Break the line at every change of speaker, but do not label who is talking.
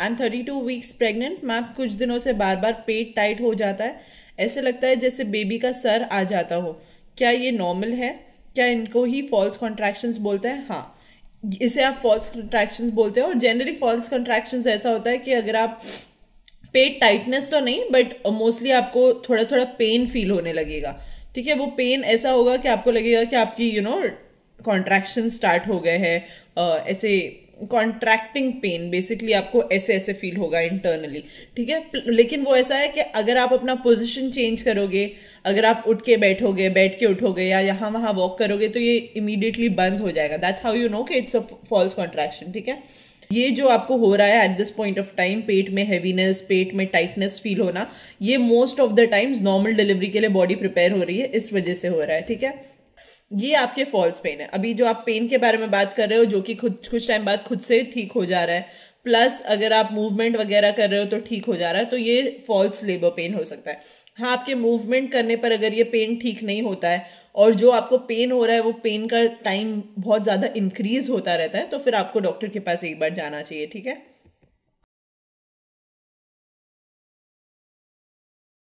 I am thirty two weeks pregnant ma'am कुछ दिनों से बार बार पेट टाइट हो जाता है ऐसे लगता है जैसे बेबी का सर आ जाता हो क्या ये नॉर्मल है क्या इनको ही फॉल्स कॉन्ट्रैक्शंस बोलते हैं हाँ इसे आप फॉल्स कॉन्ट्रैक्शन बोलते हैं और जनरली फॉल्स कॉन्ट्रैक्शन ऐसा होता है कि अगर आप पेट टाइटनेस तो नहीं बट मोस्टली आपको थोड़ा थोड़ा पेन फील होने लगेगा ठीक है वो पेन ऐसा होगा कि आपको लगेगा कि आपकी यू नो कॉन्ट्रैक्शन स्टार्ट हो गए हैं ऐसे कॉन्ट्रैक्टिंग पेन बेसिकली आपको ऐसे ऐसे फील होगा इंटरनली ठीक है लेकिन वो ऐसा है कि अगर आप अपना पोजिशन चेंज करोगे अगर आप उठ के बैठोगे बैठ के उठोगे या यहाँ वहाँ वॉक करोगे तो ये इमीडिएटली बंद हो जाएगा दैट्स हाउ यू नो कि इट्स अ फॉल्स कॉन्ट्रैक्शन ठीक है ये जो आपको हो रहा है at this point of time पेट में हैवीनेस पेट में टाइटनेस फील होना ये most of the times normal delivery के लिए बॉडी प्रिपेयर हो रही है इस वजह से हो रहा है ठीक है ये आपके फॉल्स पेन है अभी जो आप पेन के बारे में बात कर रहे हो जो कि खुद कुछ टाइम बाद खुद से ठीक हो जा रहा है प्लस अगर आप मूवमेंट वगैरह कर रहे हो तो ठीक हो जा रहा है तो ये फॉल्स लेबर पेन हो सकता है हाँ आपके मूवमेंट करने पर अगर ये पेन ठीक नहीं होता है और जो आपको पेन हो रहा है वो पेन का टाइम बहुत ज़्यादा इंक्रीज होता रहता है तो फिर आपको डॉक्टर के पास एक बार जाना चाहिए ठीक है